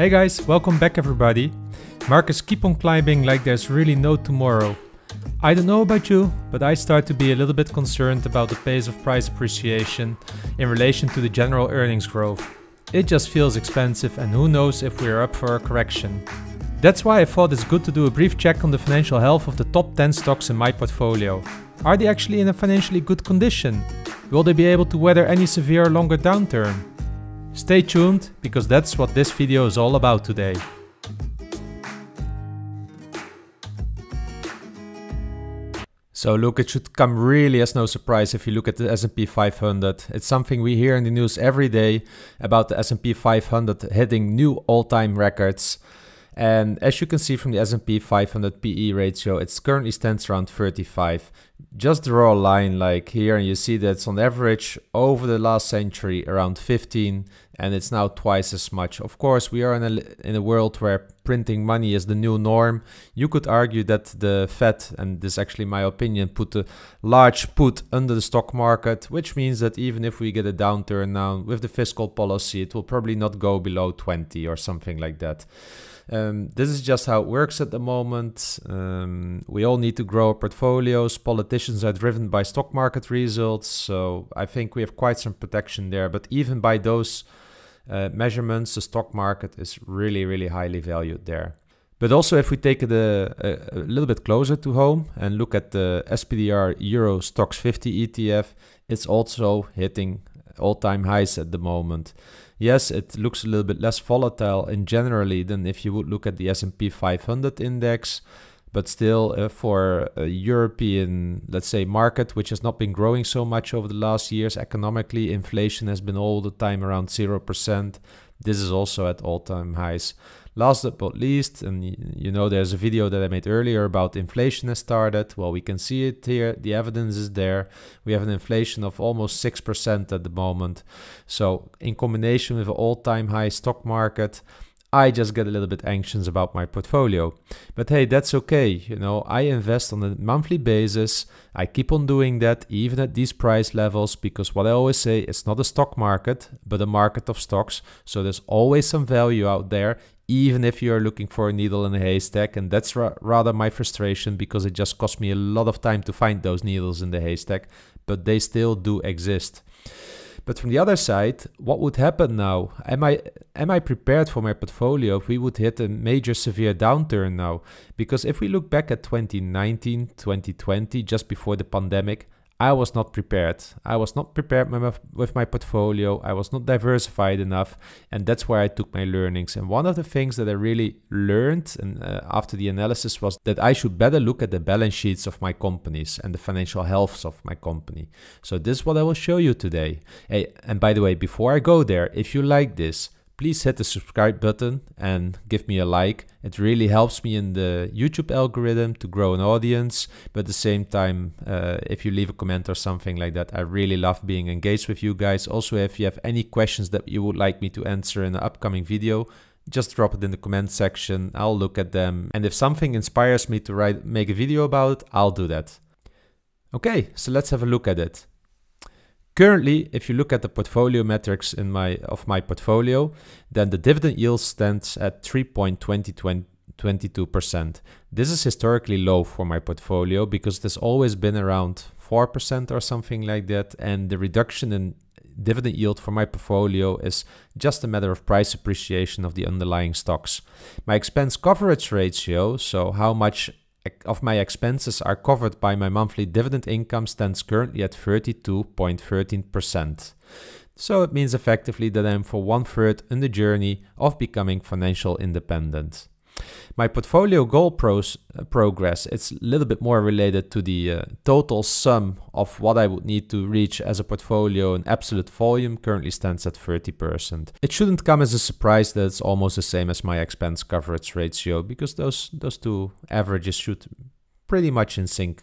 Hey guys, welcome back everybody. Markets keep on climbing like there's really no tomorrow. I don't know about you, but I start to be a little bit concerned about the pace of price appreciation in relation to the general earnings growth. It just feels expensive and who knows if we're up for a correction. That's why I thought it's good to do a brief check on the financial health of the top 10 stocks in my portfolio. Are they actually in a financially good condition? Will they be able to weather any severe longer downturn? Stay tuned, because that's what this video is all about today. So look, it should come really as no surprise if you look at the S&P 500. It's something we hear in the news every day about the S&P 500 hitting new all-time records. And as you can see from the S&P 500 PE ratio, it currently stands around 35 just draw a line like here and you see that's on average over the last century around 15 and it's now twice as much. Of course, we are in a, in a world where printing money is the new norm. You could argue that the Fed, and this is actually my opinion, put a large put under the stock market, which means that even if we get a downturn now with the fiscal policy, it will probably not go below 20 or something like that. Um, this is just how it works at the moment. Um, we all need to grow our portfolios. Politicians are driven by stock market results. So I think we have quite some protection there. But even by those uh, measurements, the stock market is really, really highly valued there. But also, if we take it a, a, a, little bit closer to home and look at the SPDR Euro Stocks 50 ETF, it's also hitting all time highs at the moment yes, it looks a little bit less volatile in generally than if you would look at the S&P 500 index, but still uh, for a European, let's say, market which has not been growing so much over the last years economically, inflation has been all the time around zero percent. This is also at all-time highs. Last but not least, and you know there's a video that I made earlier about inflation has started. Well, we can see it here. The evidence is there. We have an inflation of almost 6% at the moment. So in combination with an all-time high stock market, I just get a little bit anxious about my portfolio. But hey, that's okay. You know, I invest on a monthly basis. I keep on doing that even at these price levels because what I always say, it's not a stock market, but a market of stocks. So there's always some value out there, even if you're looking for a needle in a haystack. And that's ra- rather my frustration because it just cost me a lot of time to find those needles in the haystack, but they still do exist. But from the other side, what would happen now? Am I am I prepared for my portfolio if we would hit a major severe downturn now? Because if we look back at 2019, 2020, just before the pandemic, I was not prepared. I was not prepared with my portfolio. I was not diversified enough. And that's where I took my learnings. And one of the things that I really learned and, uh, after the analysis was that I should better look at the balance sheets of my companies and the financial health of my company. So, this is what I will show you today. Hey, and by the way, before I go there, if you like this, please hit the subscribe button and give me a like. It really helps me in the YouTube algorithm to grow an audience. But at the same time, uh, if you leave a comment or something like that, I really love being engaged with you guys. Also, if you have any questions that you would like me to answer in an upcoming video, just drop it in the comment section. I'll look at them. And if something inspires me to write, make a video about it, I'll do that. Okay, so let's have a look at it. Currently, if you look at the portfolio metrics in my of my portfolio, then the dividend yield stands at 3.22%. This is historically low for my portfolio because it has always been around 4% or something like that and the reduction in dividend yield for my portfolio is just a matter of price appreciation of the underlying stocks. My expense coverage ratio, so how much of my expenses are covered by my monthly dividend income stands currently at 32.13%. So it means effectively that I'm for one third in the journey of becoming financial independent. My portfolio goal pros, uh, progress, it's a little bit more related to the uh, total sum of what I would need to reach as a portfolio in absolute volume currently stands at 30%. It shouldn't come as a surprise that it's almost the same as my expense coverage ratio because those, those two averages should pretty much in sync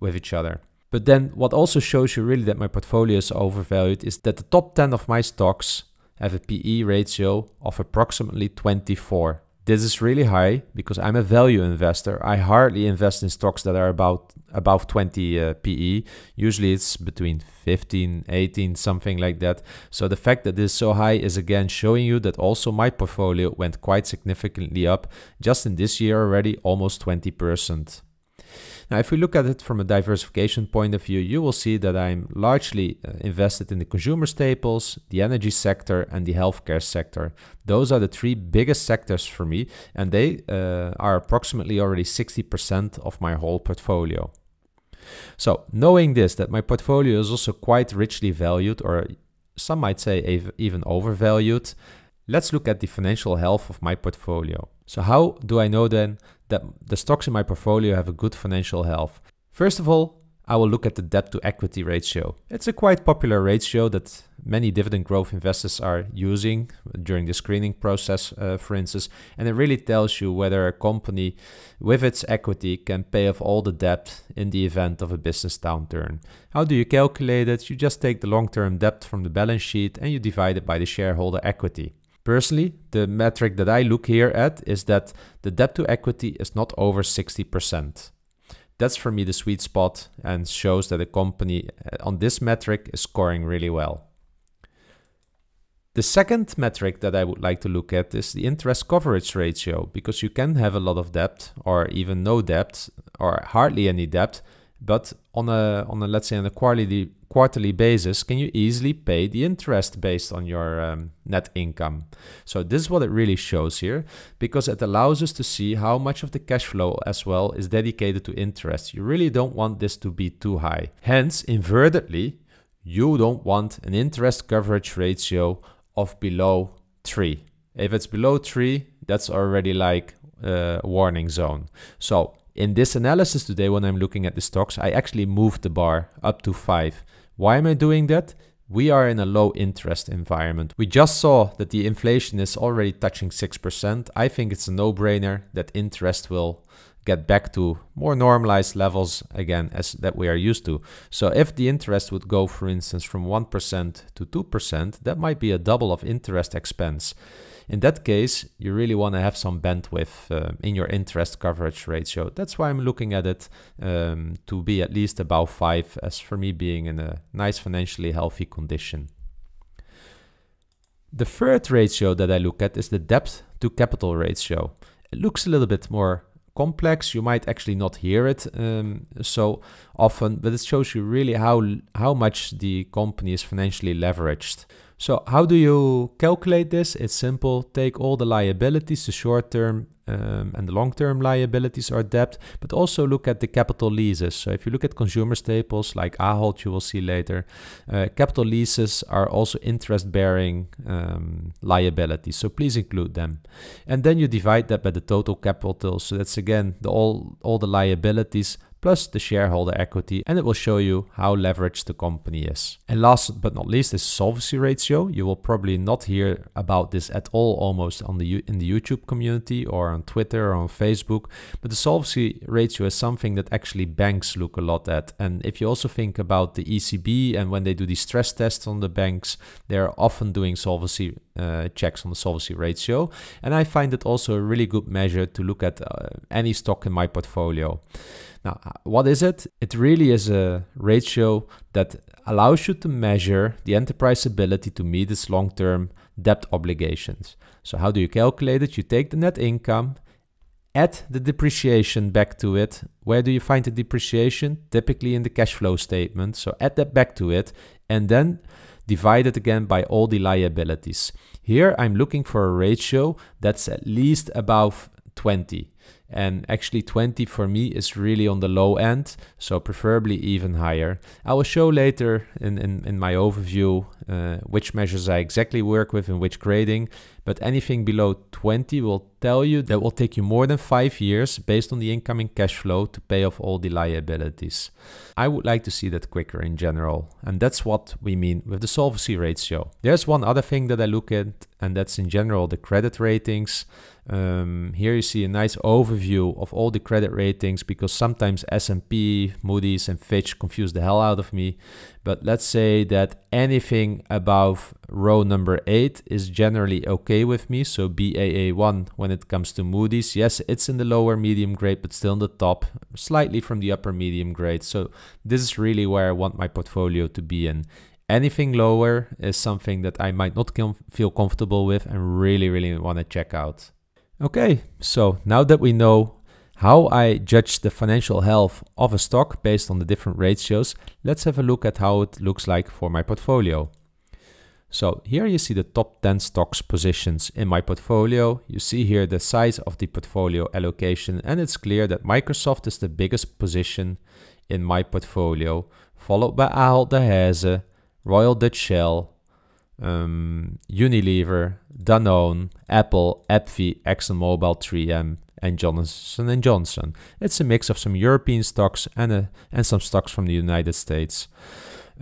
with each other. But then what also shows you really that my portfolio is overvalued is that the top 10 of my stocks have a PE ratio of approximately 24. This is really high because I'm a value investor. I hardly invest in stocks that are about above 20 uh, PE. Usually it's between 15, 18, something like that. So the fact that this is so high is again showing you that also my portfolio went quite significantly up just in this year already almost 20%. Now, if we look at it from a diversification point of view, you will see that I'm largely uh, invested in the consumer staples, the energy sector, and the healthcare sector. Those are the three biggest sectors for me, and they uh, are approximately already 60% of my whole portfolio. So, knowing this, that my portfolio is also quite richly valued, or some might say even overvalued, let's look at the financial health of my portfolio. So how do I know then that the stocks in my portfolio have a good financial health? First of all, I will look at the debt to equity ratio. It's a quite popular ratio that many dividend growth investors are using during the screening process, uh, for instance, and it really tells you whether a company with its equity can pay off all the debt in the event of a business downturn. How do you calculate it? You just take the long term debt from the balance sheet and you divide it by the shareholder equity. Personally, the metric that I look here at is that the debt to equity is not over 60%. That's for me the sweet spot and shows that a company uh, on this metric is scoring really well. The second metric that I would like to look at is the interest coverage ratio because you can have a lot of debt or even no debt or hardly any debt but on a on a let's say on a quarterly quarterly basis, can you easily pay the interest based on your um, net income? So this is what it really shows here, because it allows us to see how much of the cash flow as well is dedicated to interest. You really don't want this to be too high. Hence, invertedly, you don't want an interest coverage ratio of below three. If it's below three, that's already like a uh, warning zone. So in this analysis today, when I'm looking at the stocks, I actually moved the bar up to five. Why am I doing that? We are in a low interest environment. We just saw that the inflation is already touching 6%. I think it's a no brainer that interest will get back to more normalized levels again as that we are used to. So if the interest would go for instance from 1% to 2%, that might be a double of interest expense. In that case, you really want to have some bandwidth uh, in your interest coverage ratio. That's why I'm looking at it um, to be at least above 5 as for me being in a nice financially healthy condition. The third ratio that I look at is the debt to capital ratio. It looks a little bit more complex. You might actually not hear it um, so often, but it shows you really how how much the company is financially leveraged. So how do you calculate this? It's simple. Take all the liabilities, the short-term um, and the long-term liabilities or debt, but also look at the capital leases. So if you look at consumer staples like Ahold, you will see later, uh, capital leases are also interest-bearing um, liabilities. So please include them. And then you divide that by the total capital. So that's again the, all all the liabilities plus the shareholder equity, and it will show you how leveraged the company is. And last but not least is solvency ratio. You will probably not hear about this at all almost on the in the YouTube community or on Twitter or on Facebook, but the solvency ratio is something that actually banks look a lot at. And if you also think about the ECB and when they do the stress tests on the banks, they're often doing solvency uh, checks on the solvency ratio. And I find it also a really good measure to look at uh, any stock in my portfolio. Now, uh, what is it? It really is a ratio that allows you to measure the enterprise ability to meet its long-term debt obligations. So how do you calculate it? You take the net income, add the depreciation back to it. Where do you find the depreciation? Typically in the cash flow statement. So add that back to it and then divide it again by all the liabilities. Here I'm looking for a ratio that's at least above 20 and actually 20 for me is really on the low end so preferably even higher i will show later in, in, in my overview uh, which measures i exactly work with and which grading but anything below 20 will tell you that will take you more than five years based on the incoming cash flow to pay off all the liabilities i would like to see that quicker in general and that's what we mean with the solvency ratio there's one other thing that i look at and that's in general the credit ratings um, here you see a nice overview of all the credit ratings because sometimes S&P, Moody's and Fitch confuse the hell out of me. But let's say that anything above row number 8 is generally okay with me. So BAA1 when it comes to Moody's. Yes, it's in the lower medium grade but still in the top, slightly from the upper medium grade. So this is really where I want my portfolio to be in. Anything lower is something that I might not com feel comfortable with and really, really want to check out. Okay, so now that we know how I judge the financial health of a stock based on the different ratios, let's have a look at how it looks like for my portfolio. So here you see the top 10 stocks positions in my portfolio. You see here the size of the portfolio allocation and it's clear that Microsoft is the biggest position in my portfolio, followed by Ahold Delhaize, Royal Dutch Shell, um, Unilever, Danone, Apple, AbbVie, ExxonMobil, 3M, and Johnson & Johnson. It's a mix of some European stocks and, a, and some stocks from the United States.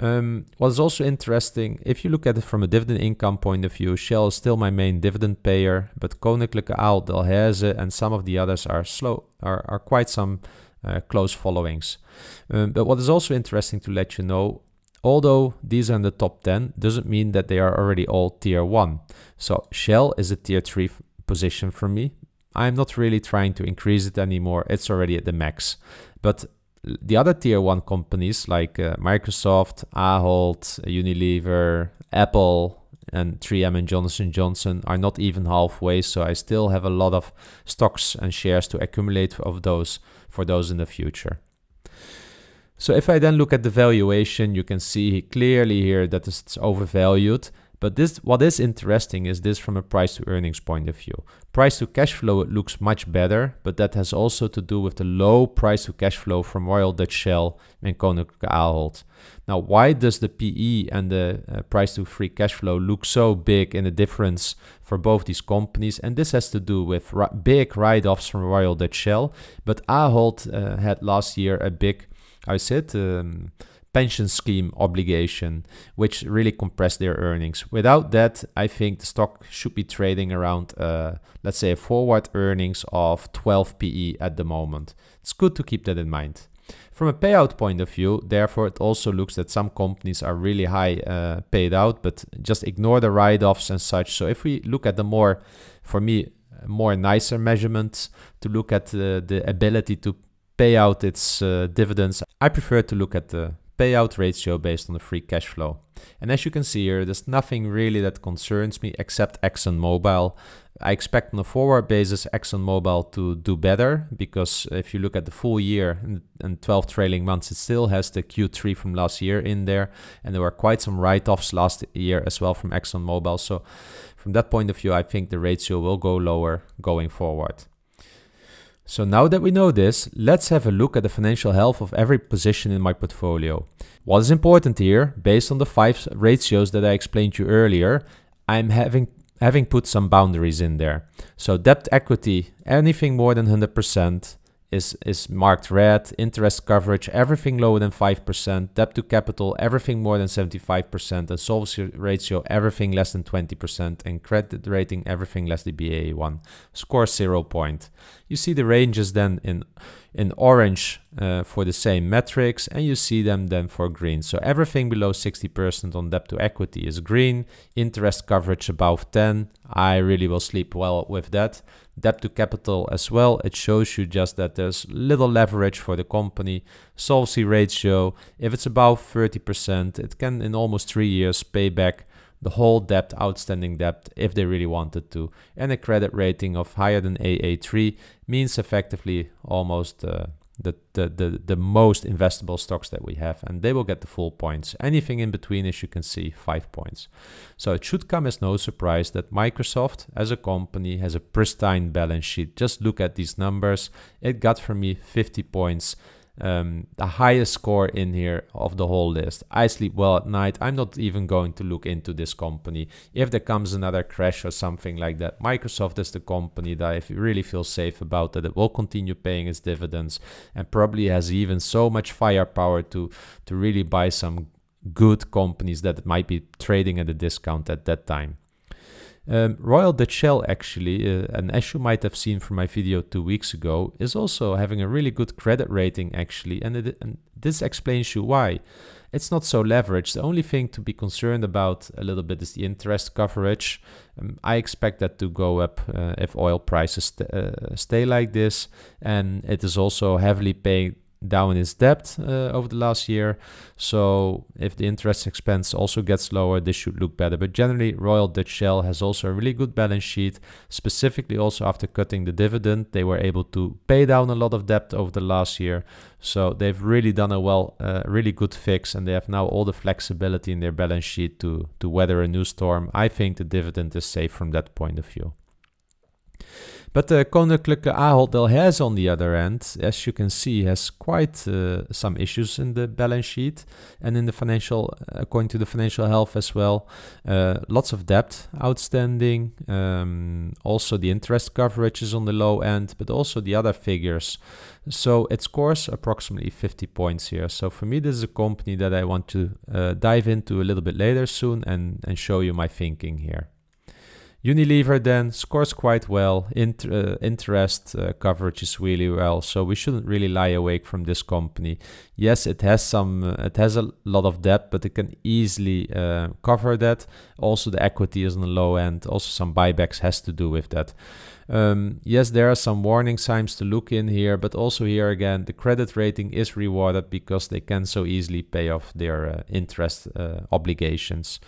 Um, what is also interesting, if you look at it from a dividend income point of view, Shell is still my main dividend payer, but Koninklijke Aal, Delhaize, and some of the others are slow, are, are quite some uh, close followings. Um, but what is also interesting to let you know Although these are in the top 10, doesn't mean that they are already all tier 1. So Shell is a tier 3 position for me. I'm not really trying to increase it anymore. It's already at the max. But the other tier 1 companies like uh, Microsoft, Ahold, Unilever, Apple, and 3M and Johnson Johnson are not even halfway, so I still have a lot of stocks and shares to accumulate of those for those in the future. So if I then look at the valuation, you can see clearly here that it's overvalued. But this, what is interesting is this from a price to earnings point of view. Price to cash flow, it looks much better, but that has also to do with the low price to cash flow from Royal Dutch Shell and Koninklijke Ahold. Now, why does the PE and the uh, price to free cash flow look so big in the difference for both these companies? And this has to do with big write-offs from Royal Dutch Shell, but Ahold uh, had last year a big I said um, pension scheme obligation, which really compress their earnings. Without that, I think the stock should be trading around, uh, let's say, forward earnings of 12 PE at the moment. It's good to keep that in mind. From a payout point of view, therefore, it also looks that some companies are really high uh, paid out, but just ignore the write offs and such. So, if we look at the more, for me, more nicer measurements to look at uh, the ability to pay out its uh, dividends. I prefer to look at the payout ratio based on the free cash flow. And as you can see here, there's nothing really that concerns me except ExxonMobil. I expect on a forward basis ExxonMobil to do better because if you look at the full year and 12 trailing months, it still has the Q3 from last year in there. And there were quite some write offs last year as well from ExxonMobil. So, from that point of view, I think the ratio will go lower going forward. So now that we know this, let's have a look at the financial health of every position in my portfolio. What is important here, based on the five ratios that I explained to you earlier, I'm having having put some boundaries in there. So debt equity, anything more than 100%, is, is marked red, interest coverage, everything lower than 5%, debt to capital, everything more than 75%, and solvency ratio, everything less than 20%, and credit rating, everything less than BA1. Score 0 point. You see the ranges then in, in orange uh, for the same metrics, and you see them then for green. So everything below 60% on debt to equity is green, interest coverage above 10, I really will sleep well with that debt to capital as well. It shows you just that there's little leverage for the company. Solvency ratio, if it's above 30%, it can in almost three years pay back the whole debt, outstanding debt, if they really wanted to. And a credit rating of higher than AA3 means effectively almost uh, the, the, the, the most investable stocks that we have and they will get the full points. Anything in between, as you can see, five points. So it should come as no surprise that Microsoft as a company has a pristine balance sheet. Just look at these numbers. It got for me 50 points um, the highest score in here of the whole list. I sleep well at night. I'm not even going to look into this company. If there comes another crash or something like that, Microsoft is the company that I really feel safe about that it will continue paying its dividends and probably has even so much firepower to to really buy some good companies that might be trading at a discount at that time. Um, Royal Dutch Shell, actually, uh, and as you might have seen from my video two weeks ago, is also having a really good credit rating, actually, and, it, and this explains you why. It's not so leveraged. The only thing to be concerned about a little bit is the interest coverage. Um, I expect that to go up uh, if oil prices st uh, stay like this, and it is also heavily pay down its debt uh, over the last year. So if the interest expense also gets lower, this should look better. But generally, Royal Dutch Shell has also a really good balance sheet. Specifically, also after cutting the dividend, they were able to pay down a lot of debt over the last year. So they've really done a well, uh, really good fix, and they have now all the flexibility in their balance sheet to to weather a new storm. I think the dividend is safe from that point of view. But the Koninklijke Ahold Delhaize, on the other end, as you can see, has quite uh, some issues in the balance sheet and in the financial, according to the financial health as well. Uh, lots of debt outstanding. Um, also, the interest coverage is on the low end, but also the other figures. So it scores approximately 50 points here. So for me, this is a company that I want to uh, dive into a little bit later soon and, and show you my thinking here. Unilever then scores quite well. Inter- uh, interest uh, coverage is really well, so we shouldn't really lie awake from this company. Yes, it has some, uh, it has a lot of debt, but it can easily uh, cover that. Also, the equity is on the low end. Also, some buybacks has to do with that. Um, yes, there are some warning signs to look in here, but also here again, the credit rating is rewarded because they can so easily pay off their uh, interest uh, obligations.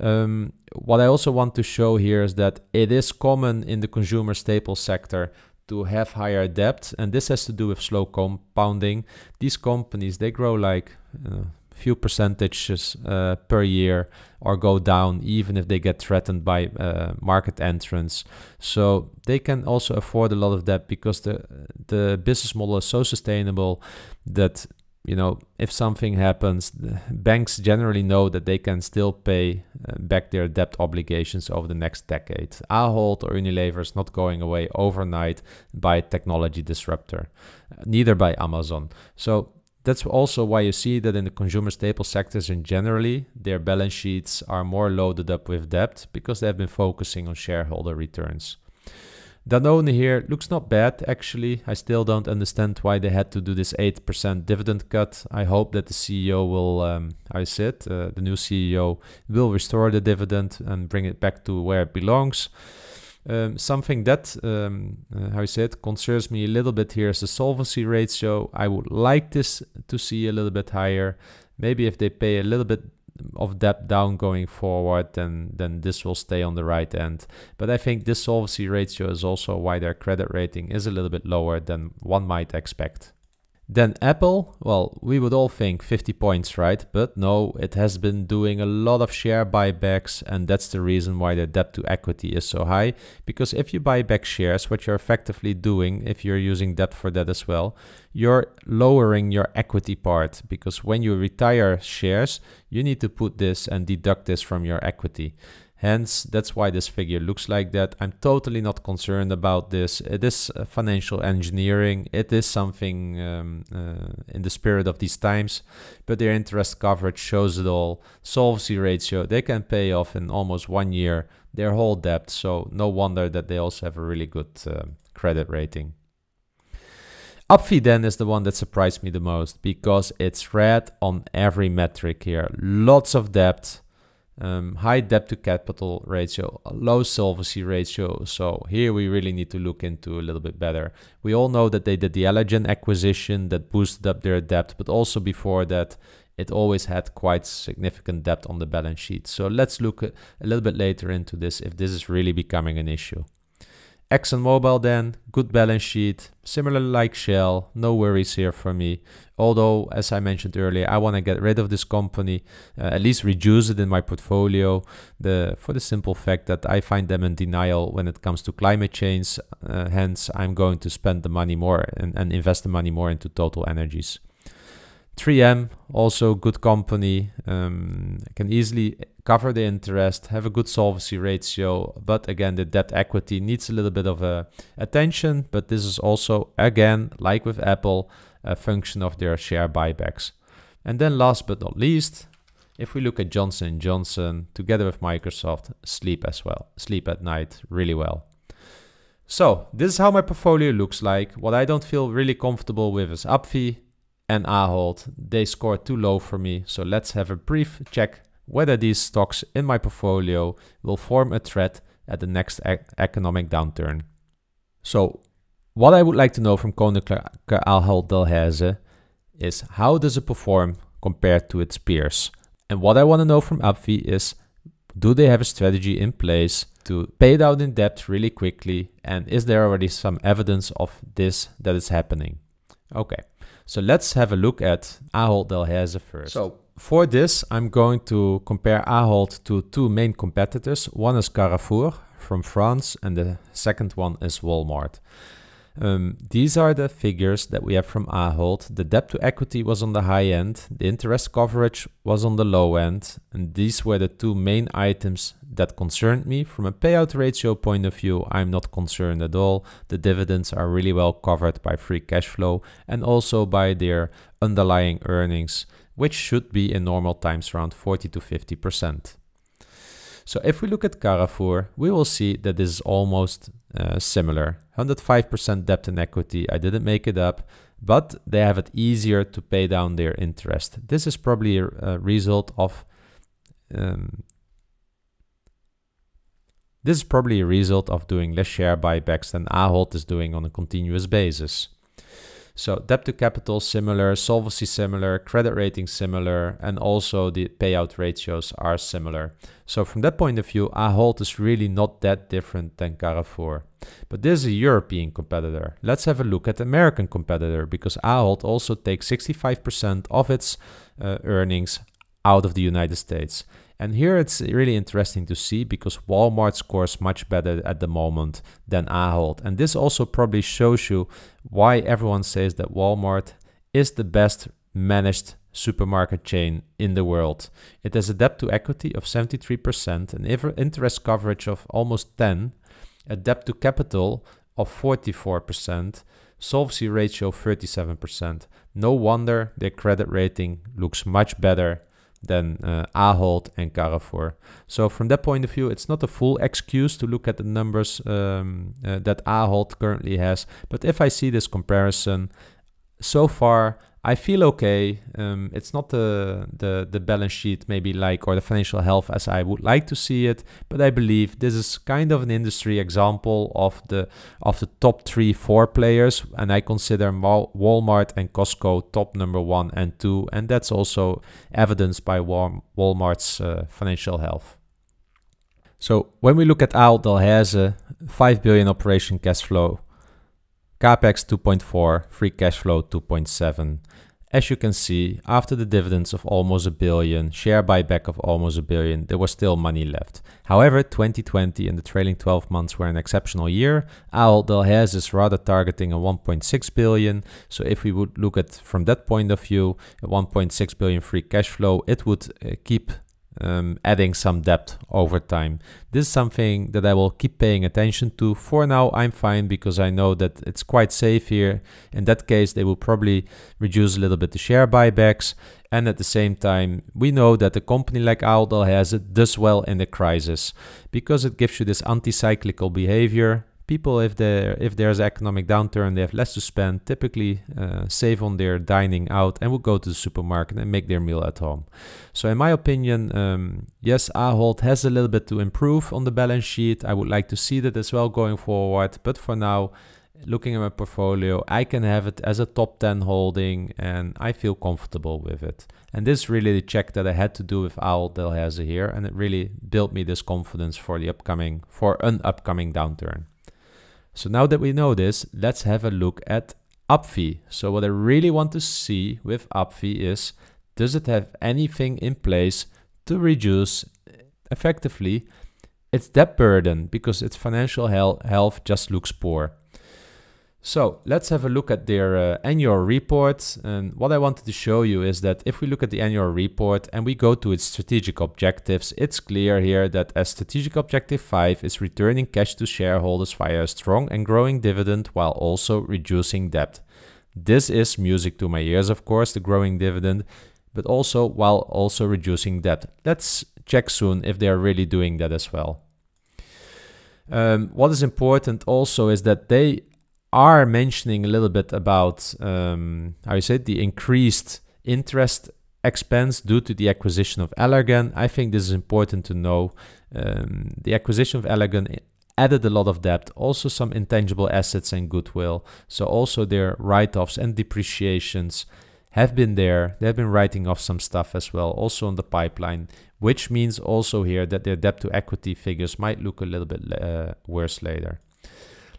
Um, what I also want to show here is that it is common in the consumer staple sector to have higher debt, and this has to do with slow compounding. These companies they grow like uh, few percentages uh, per year or go down even if they get threatened by uh, market entrance so they can also afford a lot of debt because the the business model is so sustainable that you know, if something happens, banks generally know that they can still pay uh, back their debt obligations over the next decade. Ahold or Unilever is not going away overnight by technology disruptor, uh, neither by Amazon. So that's also why you see that in the consumer staple sectors in generally, their balance sheets are more loaded up with debt because they have been focusing on shareholder returns. Danone here looks not bad actually. I still don't understand why they had to do this 8% dividend cut. I hope that the CEO will, um, I said, uh, the new CEO will restore the dividend and bring it back to where it belongs. Um, something that, um, uh, how you say it, concerns me a little bit here is the solvency ratio. I would like this to see a little bit higher. Maybe if they pay a little bit of debt down going forward, then then this will stay on the right end. But I think this solvency ratio is also why their credit rating is a little bit lower than one might expect. Then Apple, well, we would all think 50 points, right? But no, it has been doing a lot of share buybacks, and that's the reason why the debt to equity is so high. Because if you buy back shares, what you're effectively doing, if you're using debt for that as well, you're lowering your equity part. Because when you retire shares, you need to put this and deduct this from your equity. Hence, that's why this figure looks like that. I'm totally not concerned about this. It is uh, financial engineering. It is something um, uh, in the spirit of these times, but their interest coverage shows it all. Solvency ratio, they can pay off in almost one year their whole debt. So no wonder that they also have a really good um, credit rating. Upfi then is the one that surprised me the most because it's red on every metric here. Lots of debt um, high debt to capital ratio, low solvency ratio. So here we really need to look into a little bit better. We all know that they did the Allergen acquisition that boosted up their debt, but also before that, it always had quite significant debt on the balance sheet. So let's look a little bit later into this if this is really becoming an issue. ExxonMobil then, good balance sheet, similar like Shell, no worries here for me. Although, as I mentioned earlier, I want to get rid of this company, uh, at least reduce it in my portfolio, the, for the simple fact that I find them in denial when it comes to climate change. Uh, hence, I'm going to spend the money more and, and invest the money more into Total Energies. 3M, also good company, um, can easily cover the interest, have a good solvency ratio, but again, the debt equity needs a little bit of uh, attention. But this is also, again, like with Apple, a function of their share buybacks. And then, last but not least, if we look at Johnson Johnson together with Microsoft, sleep as well, sleep at night really well. So this is how my portfolio looks like. What I don't feel really comfortable with is Upfi, and Ahold. They scored too low for me, so let's have a brief check whether these stocks in my portfolio will form a threat at the next e economic downturn. So, what I would like to know from Koninklijke Ahold Delhaize is how does it perform compared to its peers? And what I want to know from AbbVie is do they have a strategy in place to pay down in debt really quickly? And is there already some evidence of this that is happening? Okay, so let's have a look at Ahold Delhaize first. So for this, I'm going to compare Ahold to two main competitors. One is Carrefour from France, and the second one is Walmart. Um, these are the figures that we have from Ahold. The debt to equity was on the high end, the interest coverage was on the low end, and these were the two main items that concerned me. From a payout ratio point of view, I'm not concerned at all. The dividends are really well covered by free cash flow and also by their underlying earnings, which should be in normal times around 40 to 50 percent. So if we look at Carrefour, we will see that this is almost uh, similar. 105% debt and equity, I didn't make it up, but they have it easier to pay down their interest. This is probably a, a result of um, this is probably a result of doing less share buybacks than Ahold is doing on a continuous basis. So debt to capital similar, solvency similar, credit rating similar, and also the payout ratios are similar. So from that point of view, Ahold is really not that different than Carrefour. But this is a European competitor. Let's have a look at the American competitor because Ahold also takes 65% of its uh, earnings out of the United States. And here it's really interesting to see because Walmart scores much better at the moment than Ahold. And this also probably shows you why everyone says that Walmart is the best managed supermarket chain in the world. It has a debt to equity of 73%, an interest coverage of almost 10, a debt to capital of 44%, solvency ratio 37%. No wonder their credit rating looks much better than uh, Ahold and Carrefour. So from that point of view, it's not a full excuse to look at the numbers um, uh, that Ahold currently has. But if I see this comparison, so far I feel okay. Um, it's not the, the the balance sheet maybe like or the financial health as I would like to see it, but I believe this is kind of an industry example of the of the top three four players, and I consider Walmart and Costco top number one and two, and that's also evidenced by Walmart's uh, financial health. So when we look at Ahold a five billion operation cash flow capex 2.4, free cash flow 2.7. As you can see, after the dividends of almost a billion, share buyback of almost a billion, there was still money left. However, 2020 and the trailing 12 months were an exceptional year. Al Delhaize is rather targeting a 1.6 billion. So if we would look at from that point of view, a 1.6 billion free cash flow, it would uh, keep um, adding some depth over time. This is something that I will keep paying attention to. For now, I'm fine because I know that it's quite safe here. In that case, they will probably reduce a little bit the share buybacks. And at the same time, we know that a company like Aldel has it does well in the crisis because it gives you this anti-cyclical behavior people if they if there's economic downturn they have less to spend typically uh, save on their dining out and will go to the supermarket and make their meal at home so in my opinion um, yes Ahold has a little bit to improve on the balance sheet I would like to see that as well going forward but for now looking at my portfolio I can have it as a top 10 holding and I feel comfortable with it and this really the check that I had to do with Ahold Delhaize here and it really built me this confidence for the upcoming for an upcoming downturn so now that we know this, let's have a look at UpFi. So what I really want to see with UpFi is, does it have anything in place to reduce effectively its debt burden because its financial health just looks poor. So let's have a look at their uh, annual reports, And what I wanted to show you is that if we look at the annual report and we go to its strategic objectives, it's clear here that as strategic objective five is returning cash to shareholders via a strong and growing dividend while also reducing debt. This is music to my ears, of course, the growing dividend, but also while also reducing debt. Let's check soon if they are really doing that as well. Um, what is important also is that they are mentioning a little bit about um, how you say it, the increased interest expense due to the acquisition of Allergan. I think this is important to know. Um, the acquisition of Allergan added a lot of debt, also some intangible assets and goodwill. So also their write-offs and depreciations have been there. They've been writing off some stuff as well, also on the pipeline, which means also here that their debt to equity figures might look a little bit uh, worse later.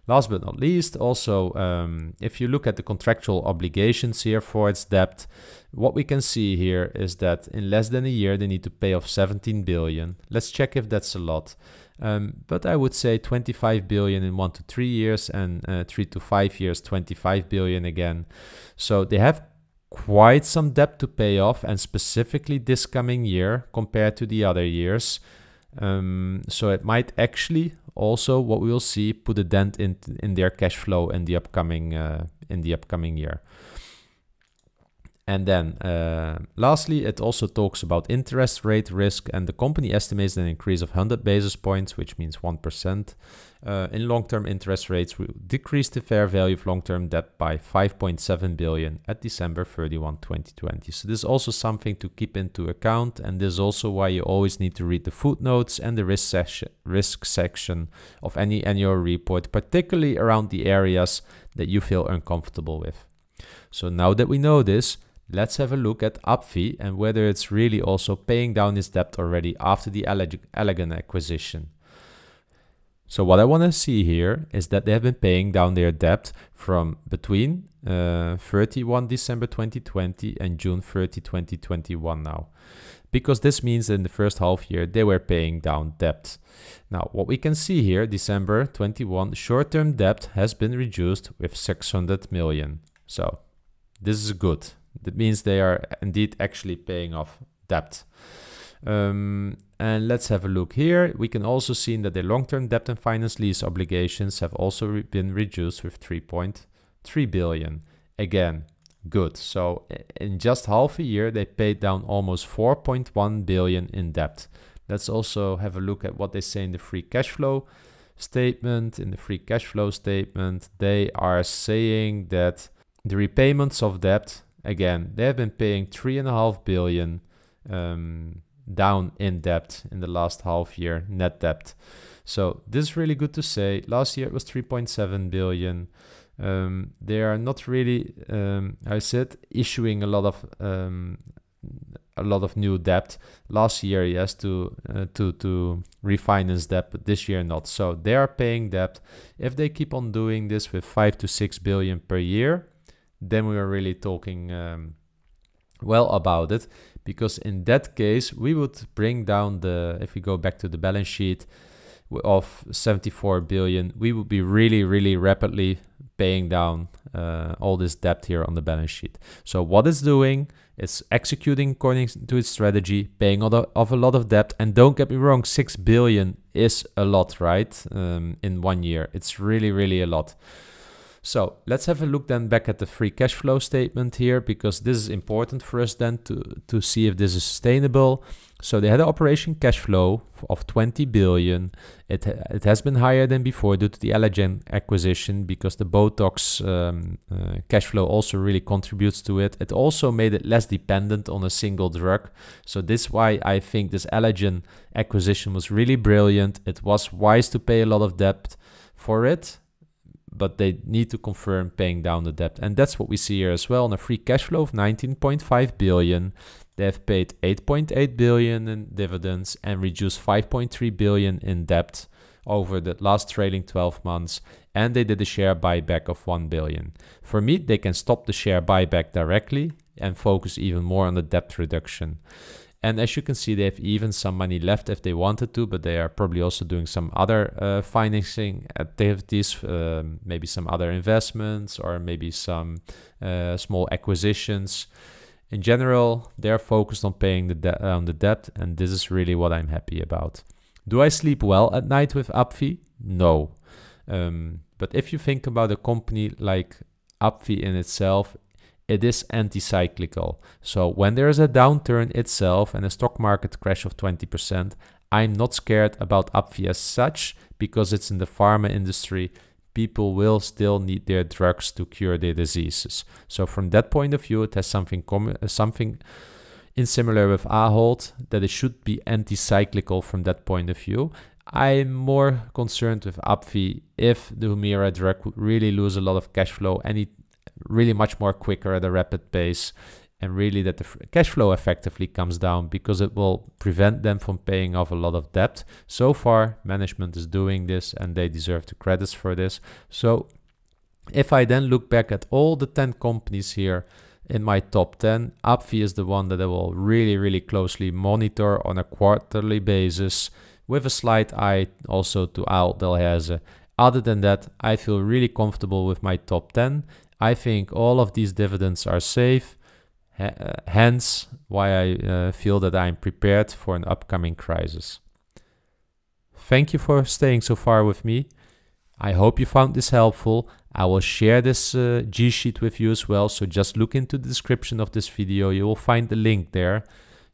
Last but not least, also, um, if you look at the contractual obligations here for its debt, what we can see here is that in less than a year they need to pay off 17 billion. Let's check if that's a lot. Um, but I would say 25 billion in one to three years and uh, three to five years, 25 billion again. So they have quite some debt to pay off and specifically this coming year compared to the other years. Um, so it might actually also what we will see put a dent in in their cash flow in the upcoming uh, in the upcoming year. And then uh, lastly, it also talks about interest rate risk and the company estimates an increase of 100 basis points, which means 1%, uh, in long-term interest rates will decrease the fair value of long-term debt by 5.7 billion at December 31, 2020. So this is also something to keep into account and this is also why you always need to read the footnotes and the risk, section, risk section of any annual report, particularly around the areas that you feel uncomfortable with. So now that we know this, Let's have a look at Upfi and whether it's really also paying down its debt already after the Elegant acquisition. So what I want to see here is that they have been paying down their debt from between uh, 31 December 2020 and June 30, 2021 now. Because this means in the first half year they were paying down debt. Now what we can see here, December 21, short-term debt has been reduced with 600 million. So this is good. That means they are indeed actually paying off debt. Um, and let's have a look here. We can also see that their long-term debt and finance lease obligations have also re been reduced with 3.3 billion. Again, good. So in just half a year, they paid down almost 4.1 billion in debt. Let's also have a look at what they say in the free cash flow statement. In the free cash flow statement, they are saying that the repayments of debt Again, they have been paying three and a half billion um, down in debt in the last half year, net debt. So this is really good to say. Last year it was 3.7 billion. Um, they are not really, um, I said, issuing a lot of um, a lot of new debt. Last year, yes, to uh, to to refinance debt, but this year not. So they are paying debt. If they keep on doing this with five to six billion per year, then we are really talking um, well about it because in that case we would bring down the if we go back to the balance sheet of 74 billion we would be really really rapidly paying down uh, all this debt here on the balance sheet so what it's doing it's executing according to its strategy paying off a lot of debt and don't get me wrong 6 billion is a lot right um, in one year it's really really a lot so let's have a look then back at the free cash flow statement here because this is important for us then to, to see if this is sustainable. So they had an operation cash flow of 20 billion. It, it has been higher than before due to the Allergen acquisition because the Botox um, uh, cash flow also really contributes to it. It also made it less dependent on a single drug. So this is why I think this Allergen acquisition was really brilliant. It was wise to pay a lot of debt for it but they need to confirm paying down the debt. And that's what we see here as well. On a free cash flow of 19.5 billion, they have paid eight point eight billion in dividends and reduced 5.3 billion in debt over the last trailing 12 months and they did a share buyback of 1 billion. For me, they can stop the share buyback directly and focus even more on the debt reduction. And as you can see, they have even some money left if they wanted to, but they are probably also doing some other uh, financing activities, uh, maybe some other investments or maybe some uh, small acquisitions. In general, they're focused on paying the de- on the debt, and this is really what I'm happy about. Do I sleep well at night with Upfi? No. Um, but if you think about a company like Upfi in itself, it is anti-cyclical. So when there is a downturn itself and a stock market crash of 20%, I'm not scared about Apfi as such because it's in the pharma industry. People will still need their drugs to cure their diseases. So from that point of view, it has something com- uh, something in similar with Ahold that it should be anti-cyclical from that point of view. I'm more concerned with Apfi if the Humira drug would really lose a lot of cash flow and it really much more quicker at a rapid pace and really that the cash flow effectively comes down because it will prevent them from paying off a lot of debt. So far, management is doing this and they deserve the credits for this. So if I then look back at all the 10 companies here in my top 10, Apfi is the one that I will really, really closely monitor on a quarterly basis with a slight eye also to Al Delhaize. Other than that, I feel really comfortable with my top 10 I think all of these dividends are safe, uh, hence why I uh, feel that I'm prepared for an upcoming crisis. Thank you for staying so far with me. I hope you found this helpful. I will share this uh, G sheet with you as well, so just look into the description of this video. You will find the link there.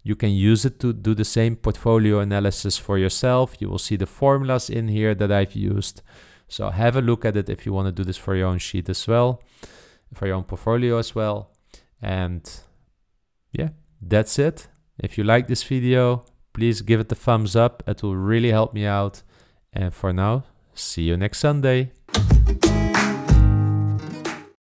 You can use it to do the same portfolio analysis for yourself. You will see the formulas in here that I've used. So have a look at it if you want to do this for your own sheet as well, for your own portfolio as well. And yeah, that's it. If you like this video, please give it a thumbs up. It will really help me out. And for now, see you next Sunday.